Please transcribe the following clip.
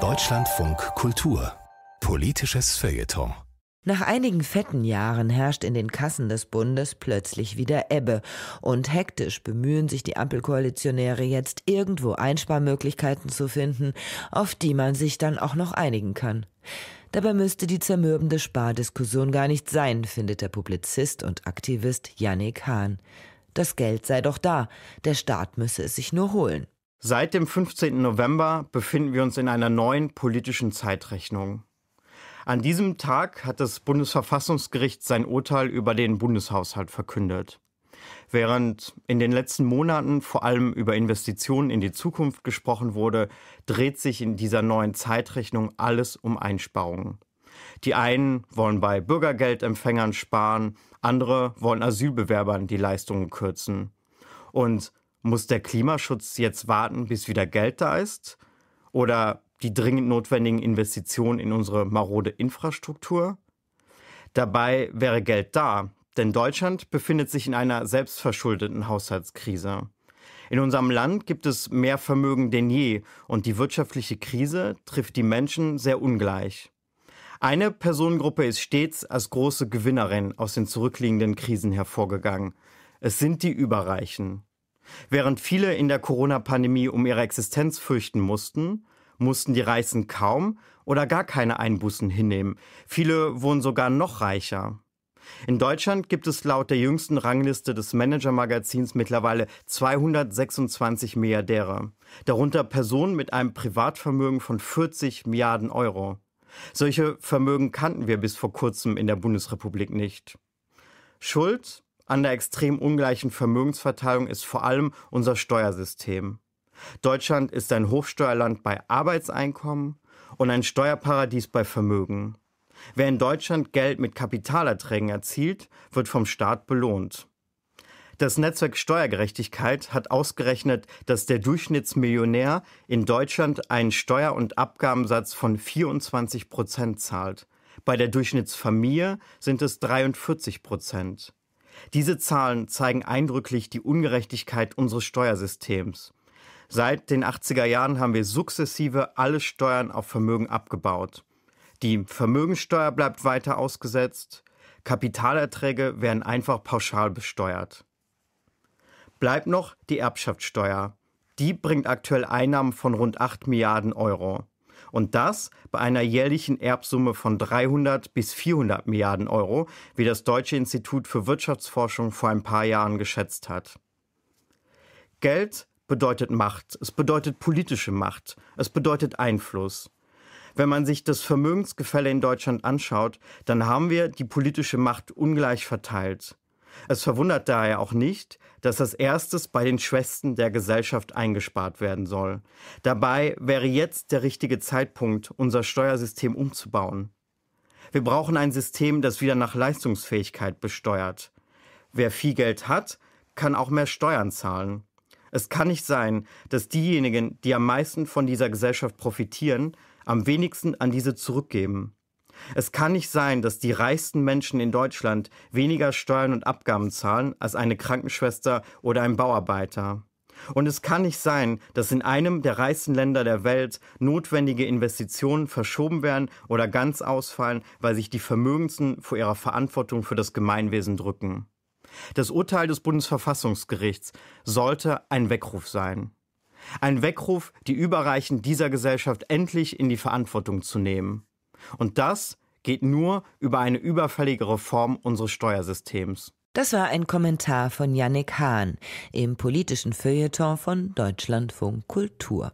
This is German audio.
Deutschlandfunk Kultur Politisches Feuilleton nach einigen fetten Jahren herrscht in den Kassen des Bundes plötzlich wieder Ebbe und hektisch bemühen sich die Ampelkoalitionäre jetzt irgendwo Einsparmöglichkeiten zu finden, auf die man sich dann auch noch einigen kann. Dabei müsste die zermürbende Spardiskussion gar nicht sein, findet der Publizist und Aktivist Yannick Hahn. Das Geld sei doch da, der Staat müsse es sich nur holen. Seit dem 15. November befinden wir uns in einer neuen politischen Zeitrechnung. An diesem Tag hat das Bundesverfassungsgericht sein Urteil über den Bundeshaushalt verkündet. Während in den letzten Monaten vor allem über Investitionen in die Zukunft gesprochen wurde, dreht sich in dieser neuen Zeitrechnung alles um Einsparungen. Die einen wollen bei Bürgergeldempfängern sparen, andere wollen Asylbewerbern die Leistungen kürzen. Und muss der Klimaschutz jetzt warten, bis wieder Geld da ist? Oder die dringend notwendigen Investitionen in unsere marode Infrastruktur? Dabei wäre Geld da, denn Deutschland befindet sich in einer selbstverschuldeten Haushaltskrise. In unserem Land gibt es mehr Vermögen denn je und die wirtschaftliche Krise trifft die Menschen sehr ungleich. Eine Personengruppe ist stets als große Gewinnerin aus den zurückliegenden Krisen hervorgegangen. Es sind die Überreichen. Während viele in der Corona-Pandemie um ihre Existenz fürchten mussten, mussten die Reichsten kaum oder gar keine Einbußen hinnehmen. Viele wurden sogar noch reicher. In Deutschland gibt es laut der jüngsten Rangliste des Manager-Magazins mittlerweile 226 Milliardäre, darunter Personen mit einem Privatvermögen von 40 Milliarden Euro. Solche Vermögen kannten wir bis vor kurzem in der Bundesrepublik nicht. Schuld an der extrem ungleichen Vermögensverteilung ist vor allem unser Steuersystem. Deutschland ist ein Hochsteuerland bei Arbeitseinkommen und ein Steuerparadies bei Vermögen. Wer in Deutschland Geld mit Kapitalerträgen erzielt, wird vom Staat belohnt. Das Netzwerk Steuergerechtigkeit hat ausgerechnet, dass der Durchschnittsmillionär in Deutschland einen Steuer- und Abgabensatz von 24 Prozent zahlt. Bei der Durchschnittsfamilie sind es 43 Prozent. Diese Zahlen zeigen eindrücklich die Ungerechtigkeit unseres Steuersystems. Seit den 80er Jahren haben wir sukzessive alle Steuern auf Vermögen abgebaut. Die Vermögensteuer bleibt weiter ausgesetzt, Kapitalerträge werden einfach pauschal besteuert. Bleibt noch die Erbschaftssteuer. Die bringt aktuell Einnahmen von rund 8 Milliarden Euro. Und das bei einer jährlichen Erbsumme von 300 bis 400 Milliarden Euro, wie das Deutsche Institut für Wirtschaftsforschung vor ein paar Jahren geschätzt hat. Geld bedeutet Macht, es bedeutet politische Macht, es bedeutet Einfluss. Wenn man sich das Vermögensgefälle in Deutschland anschaut, dann haben wir die politische Macht ungleich verteilt. Es verwundert daher auch nicht, dass als erstes bei den Schwestern der Gesellschaft eingespart werden soll. Dabei wäre jetzt der richtige Zeitpunkt, unser Steuersystem umzubauen. Wir brauchen ein System, das wieder nach Leistungsfähigkeit besteuert. Wer viel Geld hat, kann auch mehr Steuern zahlen. Es kann nicht sein, dass diejenigen, die am meisten von dieser Gesellschaft profitieren, am wenigsten an diese zurückgeben. Es kann nicht sein, dass die reichsten Menschen in Deutschland weniger Steuern und Abgaben zahlen als eine Krankenschwester oder ein Bauarbeiter. Und es kann nicht sein, dass in einem der reichsten Länder der Welt notwendige Investitionen verschoben werden oder ganz ausfallen, weil sich die Vermögendsten vor ihrer Verantwortung für das Gemeinwesen drücken. Das Urteil des Bundesverfassungsgerichts sollte ein Weckruf sein. Ein Weckruf, die Überreichen dieser Gesellschaft endlich in die Verantwortung zu nehmen. Und das geht nur über eine überfällige Reform unseres Steuersystems. Das war ein Kommentar von Yannick Hahn im politischen Feuilleton von Deutschlandfunk Kultur.